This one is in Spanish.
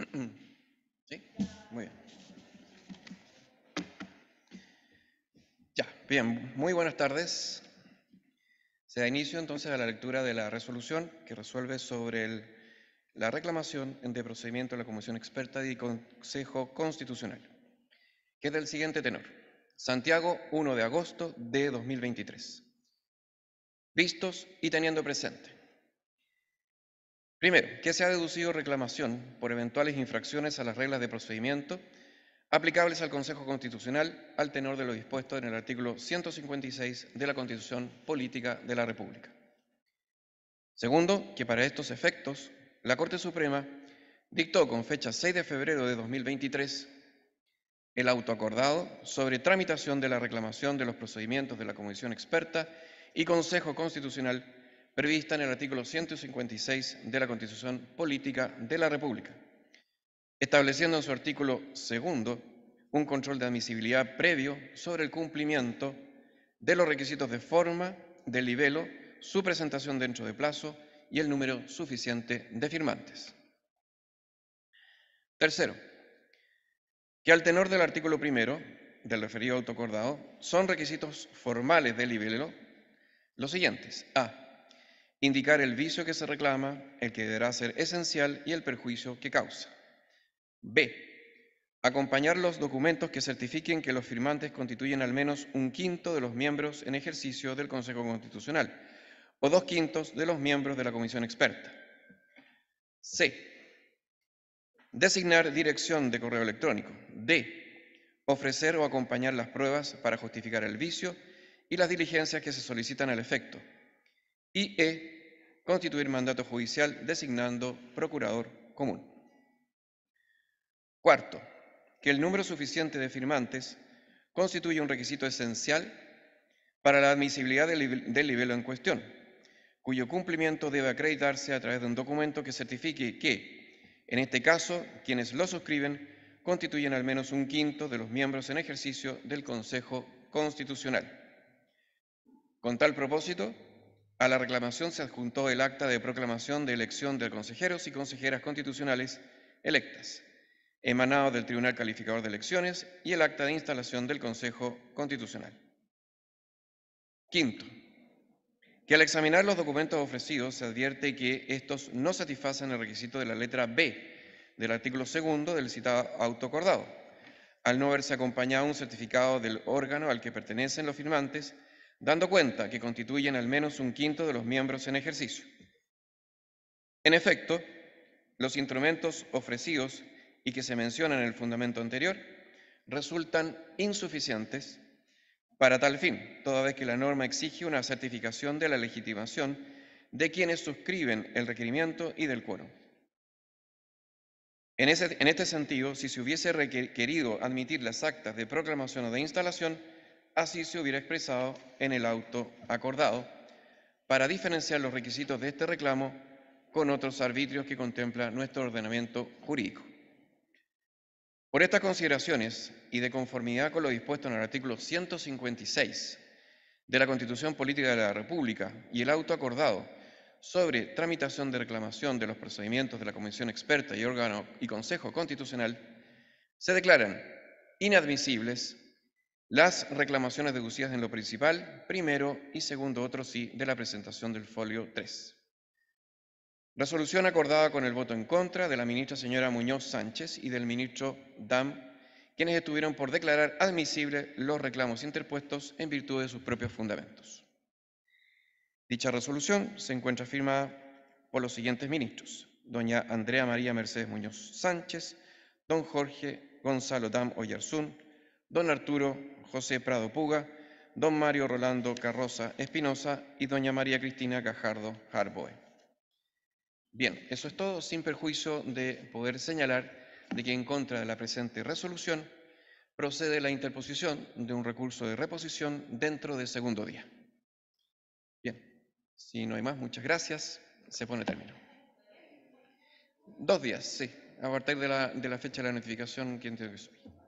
Muy bien. Ya, bien, muy buenas tardes. Se da inicio entonces a la lectura de la resolución que resuelve sobre la reclamación de procedimiento de la Comisión Experta y Consejo Constitucional, que es del siguiente tenor. Santiago, 1 de agosto de 2023. Vistos y teniendo presente Primero, que se ha deducido reclamación por eventuales infracciones a las reglas de procedimiento aplicables al Consejo Constitucional al tenor de lo dispuesto en el artículo 156 de la Constitución Política de la República. Segundo, que para estos efectos, la Corte Suprema dictó con fecha 6 de febrero de 2023 el auto acordado sobre tramitación de la reclamación de los procedimientos de la Comisión Experta y Consejo Constitucional prevista en el artículo 156 de la Constitución Política de la República, estableciendo en su artículo segundo un control de admisibilidad previo sobre el cumplimiento de los requisitos de forma, del libelo, su presentación dentro de plazo y el número suficiente de firmantes. Tercero, que al tenor del artículo primero del referido autocordado son requisitos formales del libelo los siguientes. A indicar el vicio que se reclama, el que deberá ser esencial y el perjuicio que causa. B. Acompañar los documentos que certifiquen que los firmantes constituyen al menos un quinto de los miembros en ejercicio del Consejo Constitucional o dos quintos de los miembros de la Comisión Experta. C. Designar dirección de correo electrónico. D. Ofrecer o acompañar las pruebas para justificar el vicio y las diligencias que se solicitan al efecto. Y E constituir mandato judicial designando procurador común. Cuarto, que el número suficiente de firmantes constituye un requisito esencial para la admisibilidad del, del libelo en cuestión, cuyo cumplimiento debe acreditarse a través de un documento que certifique que, en este caso, quienes lo suscriben constituyen al menos un quinto de los miembros en ejercicio del Consejo Constitucional. Con tal propósito, a la reclamación se adjuntó el acta de proclamación de elección de consejeros y consejeras constitucionales electas, emanado del Tribunal Calificador de Elecciones y el acta de instalación del Consejo Constitucional. Quinto, que al examinar los documentos ofrecidos se advierte que estos no satisfacen el requisito de la letra B del artículo segundo del citado autocordado, al no haberse acompañado un certificado del órgano al que pertenecen los firmantes dando cuenta que constituyen al menos un quinto de los miembros en ejercicio. En efecto, los instrumentos ofrecidos y que se mencionan en el fundamento anterior resultan insuficientes para tal fin, toda vez que la norma exige una certificación de la legitimación de quienes suscriben el requerimiento y del quórum. En, en este sentido, si se hubiese requerido admitir las actas de proclamación o de instalación, así se hubiera expresado en el auto acordado, para diferenciar los requisitos de este reclamo con otros arbitrios que contempla nuestro ordenamiento jurídico. Por estas consideraciones y de conformidad con lo dispuesto en el artículo 156 de la Constitución Política de la República y el auto acordado sobre tramitación de reclamación de los procedimientos de la Comisión Experta y órgano y Consejo Constitucional, se declaran inadmisibles las reclamaciones deducidas en lo principal, primero y segundo otro sí de la presentación del folio 3. Resolución acordada con el voto en contra de la ministra señora Muñoz Sánchez y del ministro Dam, quienes estuvieron por declarar admisibles los reclamos interpuestos en virtud de sus propios fundamentos. Dicha resolución se encuentra firmada por los siguientes ministros, doña Andrea María Mercedes Muñoz Sánchez, don Jorge Gonzalo Dam Oyarzún, don Arturo José Prado Puga, don Mario Rolando Carroza Espinosa y doña María Cristina Cajardo Harboe. Bien, eso es todo, sin perjuicio de poder señalar de que en contra de la presente resolución procede la interposición de un recurso de reposición dentro del segundo día. Bien, si no hay más, muchas gracias. Se pone término. Dos días, sí, a partir de la, fecha de la notificación que tiene que subir.